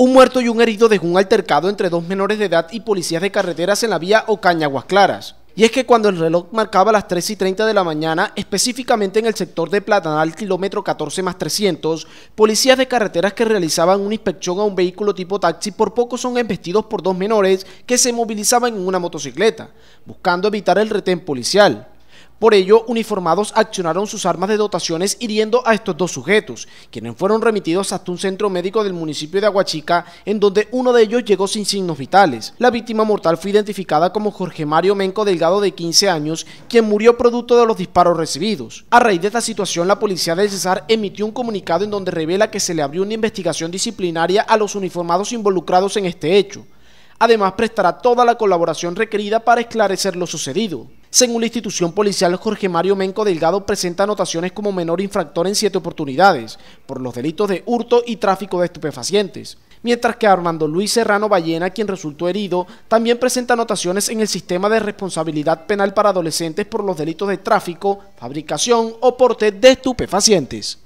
Un muerto y un herido dejó un altercado entre dos menores de edad y policías de carreteras en la vía Ocaña Aguas Claras. Y es que cuando el reloj marcaba las 3 y 30 de la mañana, específicamente en el sector de Platanal, kilómetro 14 más 300, policías de carreteras que realizaban una inspección a un vehículo tipo taxi por poco son embestidos por dos menores que se movilizaban en una motocicleta, buscando evitar el retén policial. Por ello, uniformados accionaron sus armas de dotaciones hiriendo a estos dos sujetos, quienes fueron remitidos hasta un centro médico del municipio de Aguachica, en donde uno de ellos llegó sin signos vitales. La víctima mortal fue identificada como Jorge Mario Menco Delgado de 15 años, quien murió producto de los disparos recibidos. A raíz de esta situación, la policía del Cesar emitió un comunicado en donde revela que se le abrió una investigación disciplinaria a los uniformados involucrados en este hecho. Además, prestará toda la colaboración requerida para esclarecer lo sucedido. Según la institución policial, Jorge Mario Menco Delgado presenta anotaciones como menor infractor en siete oportunidades por los delitos de hurto y tráfico de estupefacientes, mientras que Armando Luis Serrano Ballena, quien resultó herido, también presenta anotaciones en el sistema de responsabilidad penal para adolescentes por los delitos de tráfico, fabricación o porte de estupefacientes.